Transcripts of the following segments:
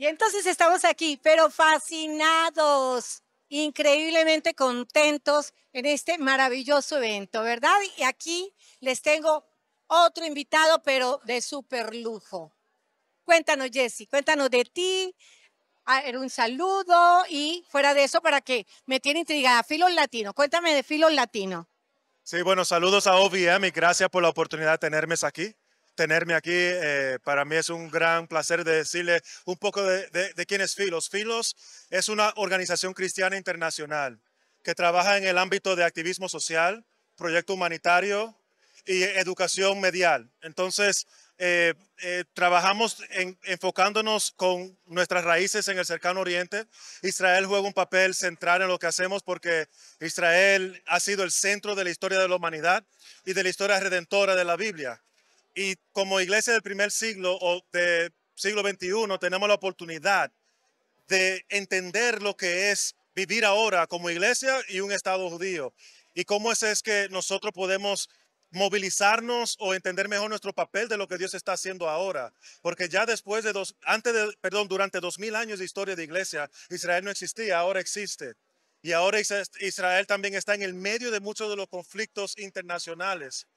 Y entonces estamos aquí, pero fascinados, increíblemente contentos en este maravilloso evento, ¿verdad? Y aquí les tengo otro invitado, pero de súper lujo. Cuéntanos, Jesse, cuéntanos de ti, ah, un saludo y fuera de eso, para que me tiene intrigada, Filo Latino, cuéntame de Filo Latino. Sí, bueno, saludos a OVM y gracias por la oportunidad de tenerme aquí tenerme aquí. Eh, para mí es un gran placer de decirle un poco de, quién es Filos. Filos es una organización cristiana internacional que trabaja en el ámbito de activismo social, proyecto humanitario y educación medial. Entonces, eh, eh, trabajamos enfocándonos con nuestras raíces en el cercano oriente. Israel juega un papel central en lo que hacemos porque Israel ha sido el centro de la historia de la humanidad y de la historia redentora de la Biblia. Y como iglesia del primer siglo o de siglo XXI tenemos la oportunidad de entender lo que es vivir ahora como iglesia y un Estado judío. Y cómo es, es que nosotros podemos movilizarnos o entender mejor nuestro papel de lo que Dios está haciendo ahora. Porque ya después de dos, antes de, perdón, durante dos mil años de historia de iglesia, Israel no existía, ahora existe. Y ahora Israel también está en el medio de muchos de los conflictos internacionales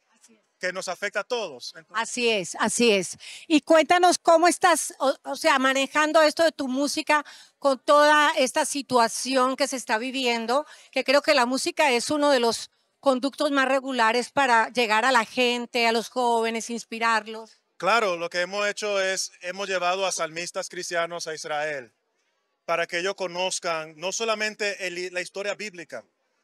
que nos afecta a todos. así es, así es. Y cuéntanos cómo estás, o, sea, manejando esto de tu música con toda esta situación que se está viviendo, que creo que la música es uno de los conductos más regulares para llegar a la gente, a los jóvenes, inspirarlos. Claro, lo que hemos hecho es, hemos llevado a salmistas cristianos a Israel para que ellos conozcan no solamente la historia bíblica,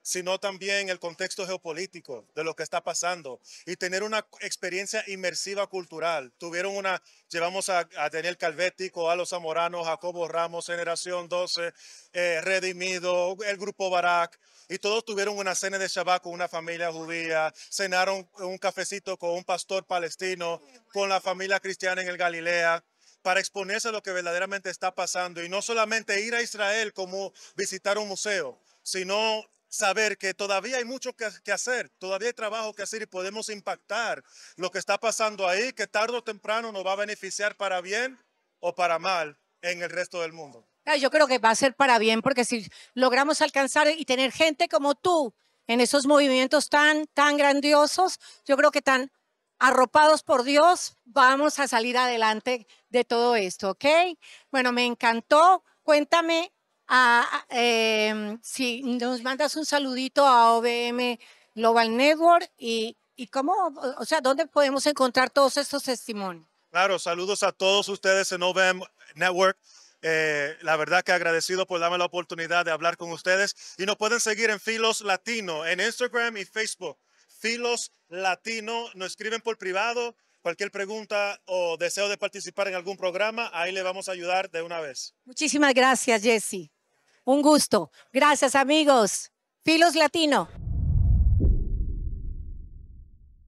sino también el contexto geopolítico de lo que está pasando y tener una experiencia inmersiva cultural. Tuvieron una, llevamos a, Daniel Calvético, a los Zamorano, Jacobo Ramos, Generación 12, eh, Redimido, el Grupo Barak, y todos tuvieron una cena de Shabbat con una familia judía, cenaron un cafecito con un pastor palestino, con la familia cristiana en el Galilea para exponerse a lo que verdaderamente está pasando y no solamente ir a Israel como visitar un museo, sino saber que todavía hay mucho que, hacer, todavía hay trabajo que hacer y podemos impactar lo que está pasando ahí, que tarde o temprano nos va a beneficiar para bien o para mal en el resto del mundo. Ah, yo creo que va a ser para bien, porque si logramos alcanzar y tener gente como tú en esos movimientos tan, tan grandiosos, yo creo que tan arropados por Dios, vamos a salir adelante de todo esto, ¿ok? Bueno, me encantó. Cuéntame Ah, ah, em, si nos mandas un saludito a OBM Global Network y, cómo, o sea, dónde podemos encontrar todos estos testimonios. Claro, saludos a todos ustedes en OBM Network. Eh, la verdad que agradecido por darme la oportunidad de hablar con ustedes y nos pueden seguir en Filos Latino, en Instagram y Facebook. Filos Latino, nos escriben por privado, cualquier pregunta o deseo de participar en algún programa, ahí le vamos a ayudar de una vez. Muchísimas gracias, Jesse. Un gusto. Gracias amigos. Filos Latino.